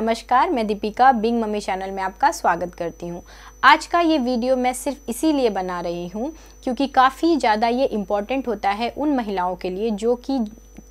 नमस्कार मैं Deepika Bing mummy channel में आपका स्वागत करती हूँ आज का ये वीडियो मैं सिर्फ इसीलिए बना रही हूँ क्योंकि काफ़ी ज़्यादा ये इम्पॉर्टेंट होता है उन महिलाओं के लिए जो कि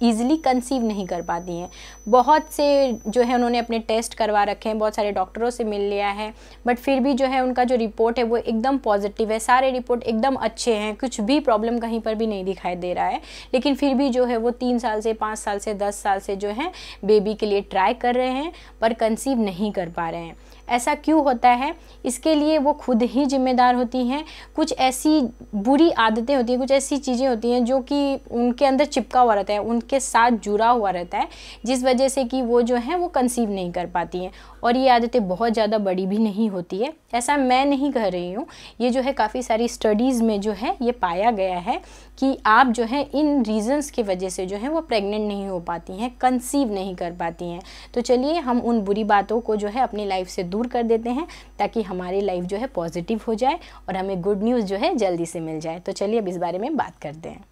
ईजिली कंसीव नहीं कर पाती हैं बहुत से जो है उन्होंने अपने टेस्ट करवा रखे हैं बहुत सारे डॉक्टरों से मिल लिया है बट फिर भी जो है उनका जो रिपोर्ट है वो एकदम पॉजिटिव है सारे रिपोर्ट एकदम अच्छे हैं कुछ भी प्रॉब्लम कहीं पर भी नहीं दिखाई दे रहा है लेकिन फिर भी जो है वो तीन साल से पाँच साल से दस साल से जो है बेबी के लिए ट्राई कर रहे हैं पर कंसीव नहीं कर पा रहे हैं ऐसा क्यों होता है इसके लिए वो खुद ही जिम्मेदार होती हैं कुछ ऐसी बुरी आदतें होती हैं कुछ ऐसी चीज़ें होती हैं जो कि उनके अंदर चिपका हुआ रहता है उनके साथ जुड़ा हुआ रहता है जिस वजह से कि वो जो है वो कंसीव नहीं कर पाती हैं और ये आदतें बहुत ज़्यादा बड़ी भी नहीं होती है ऐसा मैं नहीं कह रही हूँ ये जो है काफ़ी सारी स्टडीज़ में जो है ये पाया गया है कि आप जो है इन रीज़न्स की वजह से जो है वो प्रेग्नेंट नहीं हो पाती हैं कंसीव नहीं कर पाती हैं तो चलिए हम उन बुरी बातों को जो है अपनी लाइफ से दूर दूर कर देते हैं ताकि हमारी लाइफ जो है पॉजिटिव हो जाए और हमें गुड न्यूज़ जो है जल्दी से मिल जाए तो चलिए अब इस बारे में बात करते हैं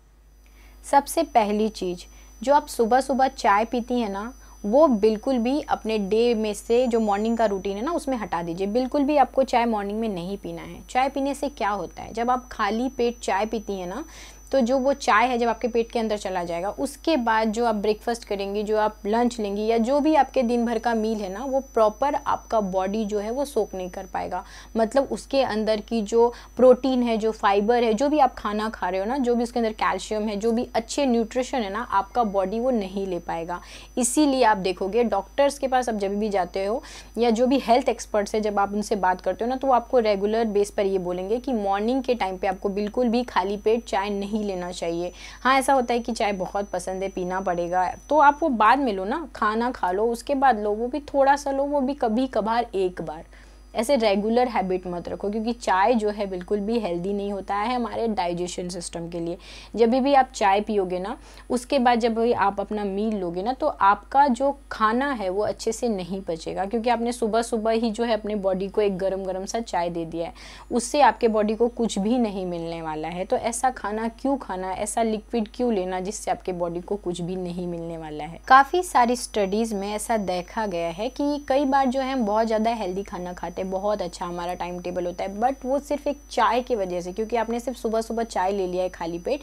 सबसे पहली चीज़ जो आप सुबह सुबह चाय पीती हैं ना वो बिल्कुल भी अपने डे में से जो मॉर्निंग का रूटीन है ना उसमें हटा दीजिए बिल्कुल भी आपको चाय मॉर्निंग में नहीं पीना है चाय पीने से क्या होता है जब आप खाली पेट चाय पीती हैं ना तो जो वो चाय है जब आपके पेट के अंदर चला जाएगा उसके बाद जो आप ब्रेकफास्ट करेंगी जो आप लंच लेंगी या जो भी आपके दिन भर का मील है ना वो प्रॉपर आपका बॉडी जो है वो सोख नहीं कर पाएगा मतलब उसके अंदर की जो प्रोटीन है जो फाइबर है जो भी आप खाना खा रहे हो ना जो भी उसके अंदर कैल्शियम है जो भी अच्छे न्यूट्रिशन है ना आपका बॉडी वो नहीं ले पाएगा इसीलिए आप देखोगे डॉक्टर्स के पास आप जब भी जाते हो या जो भी हेल्थ एक्सपर्ट्स है जब आप उनसे बात करते हो ना तो आपको रेगुलर बेस पर ये बोलेंगे कि मॉर्निंग के टाइम पर आपको बिल्कुल भी खाली पेट चाय नहीं ही लेना चाहिए हाँ ऐसा होता है कि चाय बहुत पसंद है पीना पड़ेगा तो आप वो बाद में लो ना खाना खा लो उसके बाद लो वो भी थोड़ा सा लो वो भी कभी कभार एक बार ऐसे रेगुलर हैबिट मत रखो क्योंकि चाय जो है बिल्कुल भी हेल्दी नहीं होता है हमारे डाइजेशन सिस्टम के लिए जब भी आप चाय पियोगे ना उसके बाद जब भी आप अपना मील लोगे ना तो आपका जो खाना है वो अच्छे से नहीं पचेगा क्योंकि आपने सुबह सुबह ही जो है अपने बॉडी को एक गर्म गर्म सा चाय दे दिया है उससे आपके बॉडी को कुछ भी नहीं मिलने वाला है तो ऐसा खाना क्यों खाना ऐसा लिक्विड क्यों लेना जिससे आपके बॉडी को कुछ भी नहीं मिलने वाला है काफ़ी सारी स्टडीज़ में ऐसा देखा गया है कि कई बार जो है हम बहुत ज़्यादा हेल्दी खाना खाते जाते हैं बहुत अच्छा हमारा टाइम टेबल होता है बट वो सिर्फ एक चाय की वजह से क्योंकि आपने सिर्फ सुबह सुबह चाय ले लिया है खाली पेट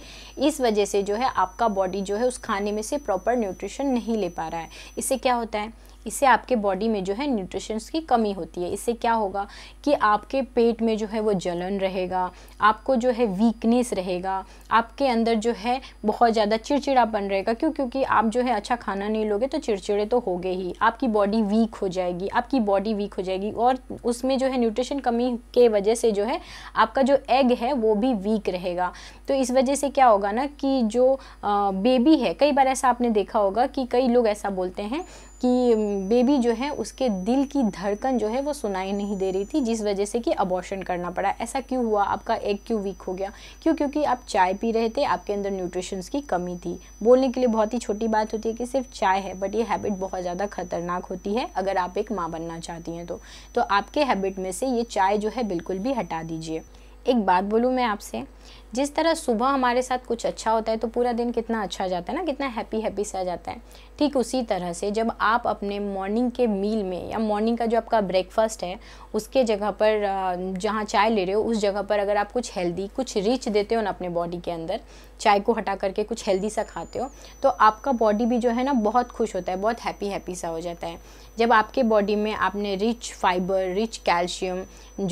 इस वजह से जो है आपका बॉडी जो है उस खाने में से प्रॉपर न्यूट्रिशन नहीं ले पा रहा है इससे क्या होता है इससे आपके बॉडी में जो है न्यूट्रिशंस की कमी होती है इससे क्या होगा कि आपके पेट में जो है वो जलन रहेगा आपको जो है वीकनेस रहेगा आपके अंदर जो है बहुत ज़्यादा चिड़चिड़ापन रहेगा क्यों क्योंकि आप जो है अच्छा खाना नहीं लोगे तो चिड़चिड़े तो होगे ही आपकी बॉडी वीक हो जाएगी आपकी बॉडी वीक हो जाएगी और उसमें जो है न्यूट्रिशन कमी के वजह से जो है आपका जो एग है वो भी वीक रहेगा तो इस वजह से क्या होगा ना कि जो बेबी है कई बार ऐसा आपने देखा होगा कि कई लोग ऐसा बोलते हैं कि बेबी जो है उसके दिल की धड़कन जो है वो सुनाई नहीं दे रही थी जिस वजह से कि अबॉर्शन करना पड़ा ऐसा क्यों हुआ आपका एग क्यों वीक हो गया क्यों क्योंकि आप चाय पी रहे थे आपके अंदर न्यूट्रिशंस की कमी थी बोलने के लिए बहुत ही छोटी बात होती है कि सिर्फ चाय है बट ये हैबिट बहुत ज़्यादा खतरनाक होती है अगर आप एक माँ बनना चाहती हैं तो, तो आपके हैबिट में से ये चाय जो है बिल्कुल भी हटा दीजिए एक बात बोलूँ मैं आपसे जिस तरह सुबह हमारे साथ कुछ अच्छा होता है तो पूरा दिन कितना अच्छा जाता है ना कितना हैप्पी हैप्पी सा जाता है ठीक उसी तरह से जब आप अपने मॉर्निंग के मील में या मॉर्निंग का जो आपका ब्रेकफास्ट है उसके जगह पर जहाँ चाय ले रहे हो उस जगह पर अगर आप कुछ हेल्दी कुछ रिच देते हो ना अपने बॉडी के अंदर चाय को हटा करके कुछ हेल्दी सा खाते हो तो आपका बॉडी भी जो है ना बहुत खुश होता है बहुत हैप्पी हैप्पी सा हो जाता है जब आपके बॉडी में आपने रिच फाइबर रिच कैल्शियम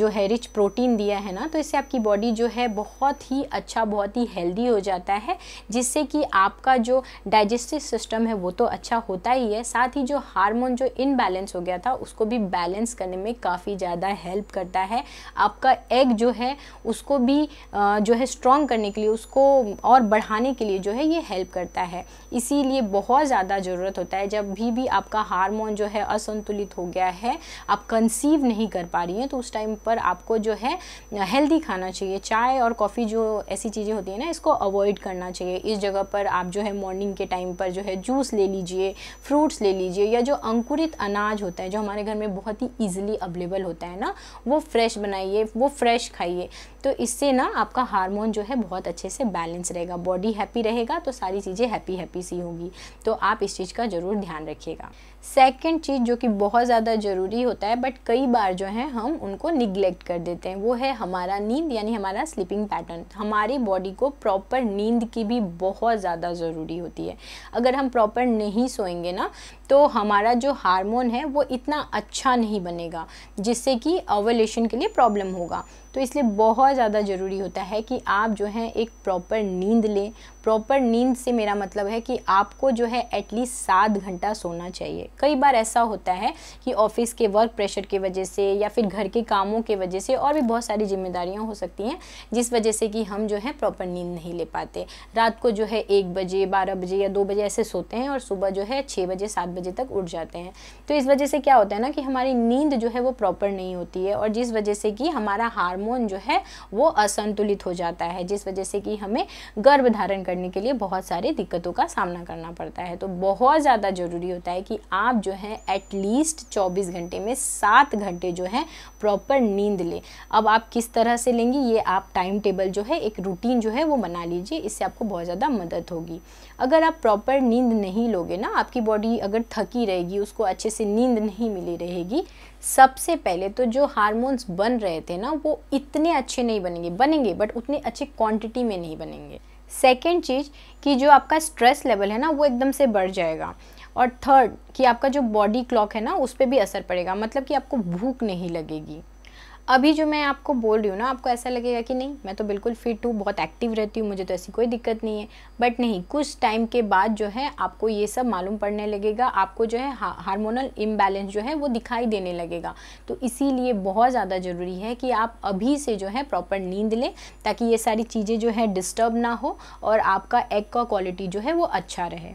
जो है रिच प्रोटीन दिया है ना तो इससे आपकी बॉडी जो है बहुत ही अच्छा बहुत ही हेल्दी हो जाता है जिससे कि आपका जो डाइजेस्टिव सिस्टम है वो तो अच्छा होता ही है साथ ही जो हार्मोन जो इनबैलेंस हो गया था उसको भी बैलेंस करने में काफ़ी ज़्यादा हेल्प करता है आपका एग जो है उसको भी जो है स्ट्रॉन्ग करने के लिए उसको और और बढ़ाने के लिए जो है ये हेल्प करता है इसीलिए बहुत ज़्यादा ज़रूरत होता है जब भी भी आपका हार्मोन जो है असंतुलित हो गया है आप कंसीव नहीं कर पा रही हैं तो उस टाइम पर आपको जो है हेल्दी खाना चाहिए चाय और कॉफ़ी जो ऐसी चीज़ें होती है ना इसको अवॉइड करना चाहिए इस जगह पर आप जो है मॉर्निंग के टाइम पर जो है जूस ले लीजिए फ्रूट्स ले लीजिए या जो अंकुरित अनाज होता है जो हमारे घर में बहुत ही ईजिली अवेलेबल होता है ना वो फ्रेश बनाइए वो फ्रेश खाइए तो इससे ना आपका हार्मोन जो है बहुत अच्छे से बैलेंस रहे रहेगा बॉडी हैप्पी रहेगा तो सारी चीज़ें हैप्पी हैप्पी सी होगी तो आप इस चीज़ का ज़रूर ध्यान रखिएगा सेकंड चीज़ जो कि बहुत ज़्यादा ज़रूरी होता है बट कई बार जो है हम उनको निग्लेक्ट कर देते हैं वो है हमारा नींद यानी हमारा स्लीपिंग पैटर्न हमारी बॉडी को प्रॉपर नींद की भी बहुत ज़्यादा ज़रूरी होती है अगर हम प्रॉपर नहीं सोएंगे ना तो हमारा जो हार्मोन है वो इतना अच्छा नहीं बनेगा जिससे कि ओवलेशन के लिए प्रॉब्लम होगा तो इसलिए बहुत ज़्यादा ज़रूरी होता है कि आप जो है एक प्रॉपर नींद लें प्रॉपर नींद से मेरा मतलब है कि आपको जो है एटलीस्ट सात घंटा सोना चाहिए कई बार ऐसा होता है कि ऑफिस के वर्क प्रेशर की वजह से या फिर घर के कामों की वजह से और भी बहुत सारी जिम्मेदारियाँ हो सकती हैं जिस वजह से कि हम जो है प्रॉपर नींद नहीं ले पाते रात को जो है एक बजे बारह बजे या दो बजे ऐसे सोते हैं और सुबह जो है छः बजे सात बजे तक उठ जाते हैं तो इस वजह से क्या होता है ना कि हमारी नींद जो है वो प्रॉपर नहीं होती है और जिस वजह से कि हमारा हारमोन जो है वो असंतुलित हो जाता है जिस वजह से कि हमें गर्भ धारण करने के लिए बहुत सारी दिक्कतों का सामना करना पड़ता है तो बहुत ज़्यादा ज़रूरी होता है कि आप जो है एटलीस्ट चौबीस घंटे में सात घंटे जो है प्रॉपर नींद लें अब आप किस तरह से लेंगी ये आप टाइम टेबल जो है एक रूटीन जो है वो बना लीजिए इससे आपको बहुत ज़्यादा मदद होगी अगर आप प्रॉपर नींद नहीं लोगे ना आपकी बॉडी अगर थकी रहेगी उसको अच्छे से नींद नहीं मिली रहेगी सबसे पहले तो जो हार्मोन्स बन रहे थे ना वो इतने अच्छे नहीं बनेंगे बनेंगे बट उतने अच्छे क्वांटिटी में नहीं बनेंगे सेकेंड चीज़ कि जो आपका स्ट्रेस लेवल है ना वो एकदम से बढ़ जाएगा और थर्ड कि आपका जो बॉडी क्लॉक है ना उस पर भी असर पड़ेगा मतलब कि आपको भूख नहीं लगेगी अभी जो मैं आपको बोल रही हूँ ना आपको ऐसा लगेगा कि नहीं मैं तो बिल्कुल फिट हूँ बहुत एक्टिव रहती हूँ मुझे तो ऐसी कोई दिक्कत नहीं है बट नहीं कुछ टाइम के बाद जो है आपको ये सब मालूम पड़ने लगेगा आपको जो है हार्मोनल इम्बैलेंस जो है वो दिखाई देने लगेगा तो इसीलिए बहुत ज़्यादा ज़रूरी है कि आप अभी से जो है प्रॉपर नींद लें ताकि ये सारी चीज़ें जो है डिस्टर्ब ना हो और आपका एग का क्वालिटी जो है वो अच्छा रहे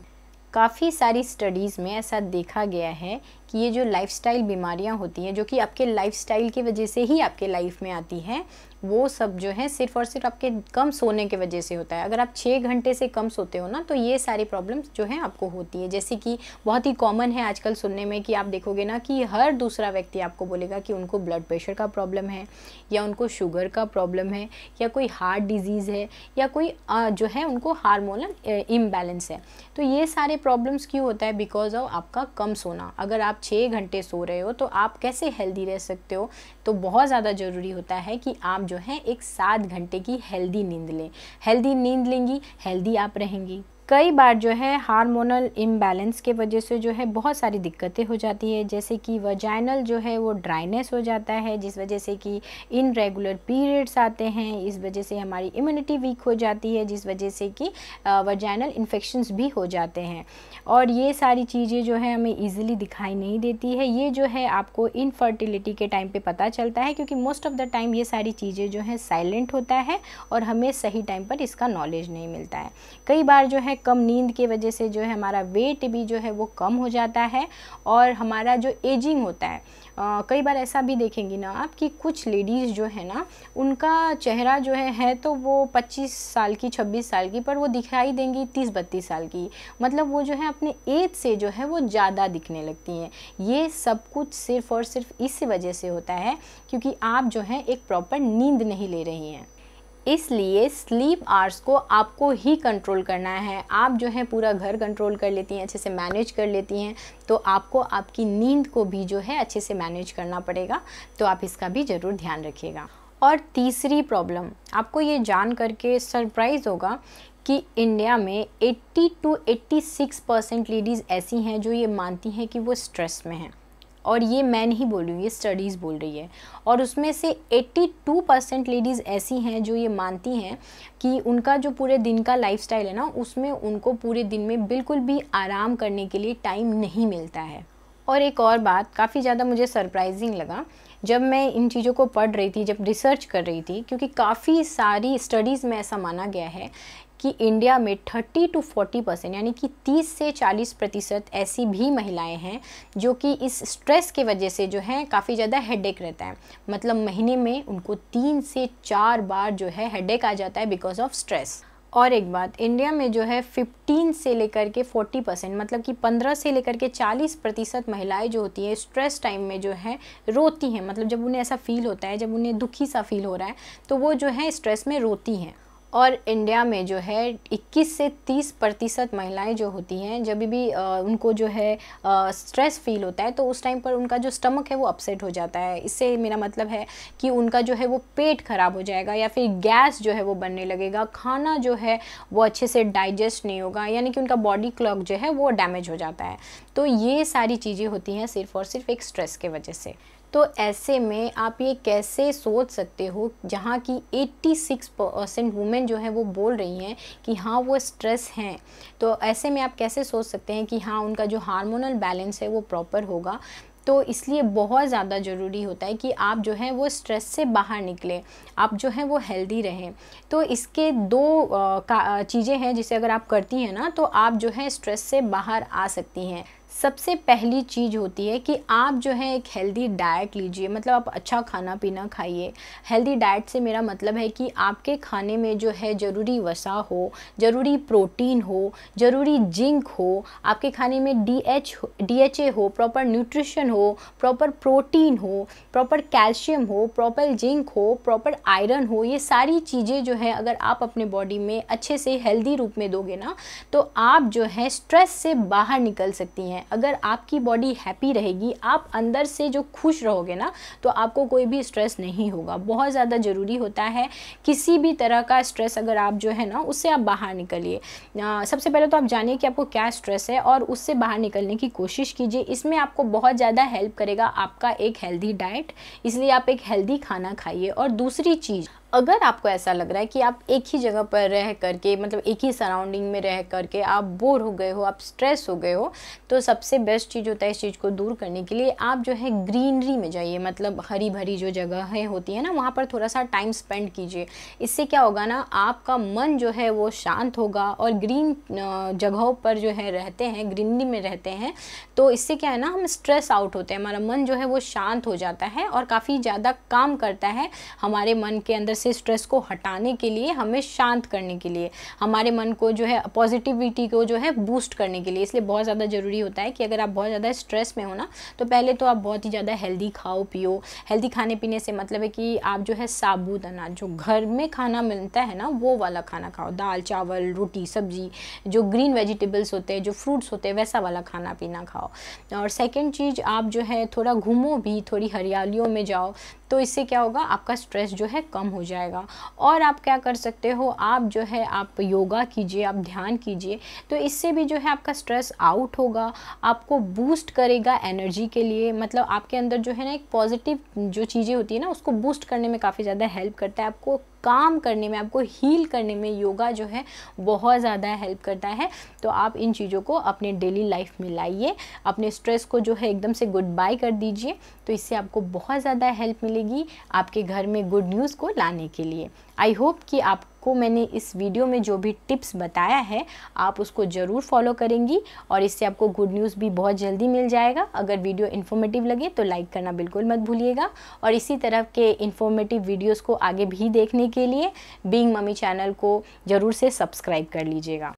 काफ़ी सारी स्टडीज़ में ऐसा देखा गया है कि ये जो लाइफस्टाइल बीमारियां होती हैं जो कि आपके लाइफस्टाइल की वजह से ही आपके लाइफ में आती हैं वो सब जो है सिर्फ और सिर्फ आपके कम सोने की वजह से होता है अगर आप छः घंटे से कम सोते हो ना तो ये सारी प्रॉब्लम्स जो है आपको होती है जैसे कि बहुत ही कॉमन है आजकल सुनने में कि आप देखोगे ना कि हर दूसरा व्यक्ति आपको बोलेगा कि उनको ब्लड प्रेशर का प्रॉब्लम है या उनको शुगर का प्रॉब्लम है या कोई हार्ट डिजीज़ है या कोई जो है उनको हारमोनल इम्बैलेंस है तो ये सारे प्रॉब्लम्स क्यों होता है बिकॉज ऑफ आपका कम सोना अगर आप छः घंटे सो रहे हो तो आप कैसे हेल्दी रह सकते हो तो बहुत ज़्यादा ज़रूरी होता है कि आप जो है एक सात घंटे की हेल्दी नींद लें हेल्दी नींद लेंगी हेल्दी आप रहेंगी कई बार जो है हार्मोनल इम्बैलेंस के वजह से जो है बहुत सारी दिक्कतें हो जाती है जैसे कि वजाइनल जो है वो ड्राइनेस हो जाता है जिस वजह से कि इनरेगुलर पीरियड्स आते हैं इस वजह से हमारी इम्यूनिटी वीक हो जाती है जिस वजह से कि वजाइनल इन्फेक्शंस भी हो जाते हैं और ये सारी चीज़ें जो है हमें ईजिली दिखाई नहीं देती है ये जो है आपको इनफर्टिलिटी के टाइम पर पता चलता है क्योंकि मोस्ट ऑफ़ द टाइम ये सारी चीज़ें जो है साइलेंट होता है और हमें सही टाइम पर इसका नॉलेज नहीं मिलता है कई बार जो है कम नींद की वजह से जो है हमारा वेट भी जो है वो कम हो जाता है और हमारा जो एजिंग होता है आ, कई बार ऐसा भी देखेंगी ना आप कि कुछ लेडीज़ जो है ना उनका चेहरा जो है है तो वो 25 साल की 26 साल की पर वो दिखाई देंगी 30 बत्तीस साल की मतलब वो जो है अपने एज से जो है वो ज़्यादा दिखने लगती हैं ये सब कुछ सिर्फ़ और सिर्फ इस वजह से होता है क्योंकि आप जो है एक प्रॉपर नींद नहीं ले रही हैं इसलिए स्लीप आर्स को आपको ही कंट्रोल करना है आप जो है पूरा घर कंट्रोल कर लेती हैं अच्छे से मैनेज कर लेती हैं तो आपको आपकी नींद को भी जो है अच्छे से मैनेज करना पड़ेगा तो आप इसका भी ज़रूर ध्यान रखिएगा और तीसरी प्रॉब्लम आपको ये जान करके सरप्राइज़ होगा कि इंडिया में 80 टू 86 परसेंट लेडीज़ ऐसी हैं जो ये मानती हैं कि वो स्ट्रेस में हैं और ये मैं नहीं बोल रही हूँ ये स्टडीज़ बोल रही है और उसमें से 82 परसेंट लेडीज़ ऐसी हैं जो ये मानती हैं कि उनका जो पूरे दिन का लाइफ है ना उसमें उनको पूरे दिन में बिल्कुल भी आराम करने के लिए टाइम नहीं मिलता है और एक और बात काफ़ी ज़्यादा मुझे सरप्राइजिंग लगा जब मैं इन चीज़ों को पढ़ रही थी जब रिसर्च कर रही थी क्योंकि काफ़ी सारी स्टडीज़ में ऐसा माना गया है कि इंडिया में 30 टू 40 परसेंट यानी कि 30 से 40 प्रतिशत ऐसी भी महिलाएं हैं जो कि इस स्ट्रेस के वजह से जो है काफ़ी ज़्यादा हेडेक रहता है मतलब महीने में उनको तीन से चार बार जो है हेडेक आ जाता है बिकॉज ऑफ स्ट्रेस और एक बात इंडिया में जो है 15 से लेकर के 40 परसेंट मतलब कि 15 से लेकर के 40 प्रतिशत महिलाएं जो होती हैं स्ट्रेस टाइम में जो है रोती हैं मतलब जब उन्हें ऐसा फील होता है जब उन्हें दुखी सा फील हो रहा है तो वो जो है स्ट्रेस में रोती हैं और इंडिया में जो है 21 से 30 प्रतिशत महिलाएं जो होती हैं जब भी आ, उनको जो है आ, स्ट्रेस फील होता है तो उस टाइम पर उनका जो स्टमक है वो अपसेट हो जाता है इससे मेरा मतलब है कि उनका जो है वो पेट ख़राब हो जाएगा या फिर गैस जो है वो बनने लगेगा खाना जो है वो अच्छे से डाइजेस्ट नहीं होगा यानी कि उनका बॉडी क्लॉक जो है वो डैमेज हो जाता है तो ये सारी चीज़ें होती हैं सिर्फ और सिर्फ एक स्ट्रेस के वजह से तो ऐसे में आप ये कैसे सोच सकते हो जहाँ की 86 परसेंट वुमेन जो है वो बोल रही हैं कि हाँ वो स्ट्रेस हैं तो ऐसे में आप कैसे सोच सकते हैं कि हाँ उनका जो हार्मोनल बैलेंस है वो प्रॉपर होगा तो इसलिए बहुत ज़्यादा ज़रूरी होता है कि आप जो है वो स्ट्रेस से बाहर निकलें आप जो है वो हेल्दी रहें तो इसके दो चीज़ें हैं जिसे अगर आप करती हैं ना तो आप जो है स्ट्रेस से बाहर आ सकती हैं सबसे पहली चीज़ होती है कि आप जो है एक हेल्दी डाइट लीजिए मतलब आप अच्छा खाना पीना खाइए हेल्दी डाइट से मेरा मतलब है कि आपके खाने में जो है ज़रूरी वसा हो ज़रूरी प्रोटीन हो ज़रूरी जिंक हो आपके खाने में D H D H A हो प्रॉपर न्यूट्रिशन हो प्रॉपर प्रोटीन हो प्रॉपर कैल्शियम हो प्रॉपर जिंक हो प्रॉपर आयरन हो ये सारी चीज़ें जो है अगर आप अपने बॉडी में अच्छे से हेल्दी रूप में दोगे ना तो आप जो है स्ट्रेस से बाहर निकल सकती हैं अगर आपकी बॉडी हैप्पी रहेगी आप अंदर से जो खुश रहोगे ना तो आपको कोई भी स्ट्रेस नहीं होगा बहुत ज़्यादा ज़रूरी होता है किसी भी तरह का स्ट्रेस अगर आप जो है ना उससे आप बाहर निकलिए सबसे पहले तो आप जानिए कि आपको क्या स्ट्रेस है और उससे बाहर निकलने की कोशिश कीजिए इसमें आपको बहुत ज़्यादा हेल्प करेगा आपका एक हेल्दी डाइट इसलिए आप एक हेल्दी खाना खाइए और दूसरी चीज़ अगर आपको ऐसा लग रहा है कि आप एक ही जगह पर रह करके मतलब एक ही सराउंडिंग में रह करके आप बोर हो गए हो आप स्ट्रेस हो गए हो तो सबसे बेस्ट चीज़ होता है इस चीज़ को दूर करने के लिए आप जो है ग्रीनरी में जाइए मतलब हरी भरी जो जगहें होती है ना वहाँ पर थोड़ा सा टाइम स्पेंड कीजिए इससे क्या होगा ना आपका मन जो है वो शांत होगा और ग्रीन जगहों पर जो है रहते हैं ग्रीनरी में रहते हैं तो इससे क्या है ना हम स्ट्रेस आउट होते हैं हमारा मन जो है वो शांत हो जाता है और काफ़ी ज़्यादा काम करता है हमारे मन के अंदर से स्ट्रेस को हटाने के लिए हमें शांत करने के लिए हमारे मन को जो है पॉजिटिविटी को जो है बूस्ट करने के लिए इसलिए बहुत ज़्यादा ज़रूरी होता है कि अगर आप बहुत ज़्यादा स्ट्रेस में हो ना तो पहले तो आप बहुत ही ज़्यादा हेल्दी खाओ पियो हेल्दी खाने पीने से मतलब है कि आप जो है साबुत अनाज जो घर में खाना मिलता है ना वो वाला खाना खाओ दाल चावल रोटी सब्जी जो ग्रीन वेजिटेबल्स होते हैं जो फ्रूट्स होते हैं वैसा वाला खाना पीना खाओ और सेकेंड चीज़ आप जो है थोड़ा घूमो भी थोड़ी हरियालियों में जाओ तो इससे क्या होगा आपका स्ट्रेस जो है कम हो जाएगा और आप क्या कर सकते हो आप जो है आप योगा कीजिए आप ध्यान कीजिए तो इससे भी जो है आपका स्ट्रेस आउट होगा आपको बूस्ट करेगा एनर्जी के लिए मतलब आपके अंदर जो है ना एक पॉजिटिव जो चीज़ें होती है ना उसको बूस्ट करने में काफ़ी ज़्यादा हेल्प करता है आपको काम करने में आपको हील करने में योगा जो है बहुत ज़्यादा हेल्प करता है तो आप इन चीज़ों को अपने डेली लाइफ में लाइए अपने स्ट्रेस को जो है एकदम से गुड बाय कर दीजिए तो इससे आपको बहुत ज़्यादा हेल्प मिलेगी आपके घर में गुड न्यूज़ को लाने बनाने के लिए आई होप कि आपको मैंने इस वीडियो में जो भी टिप्स बताया है आप उसको ज़रूर फॉलो करेंगी और इससे आपको गुड न्यूज़ भी बहुत जल्दी मिल जाएगा अगर वीडियो इन्फॉर्मेटिव लगे तो लाइक करना बिल्कुल मत भूलिएगा और इसी तरह के इन्फॉर्मेटिव वीडियोज़ को आगे भी देखने के लिए बींग मम्मी चैनल को ज़रूर से सब्सक्राइब कर लीजिएगा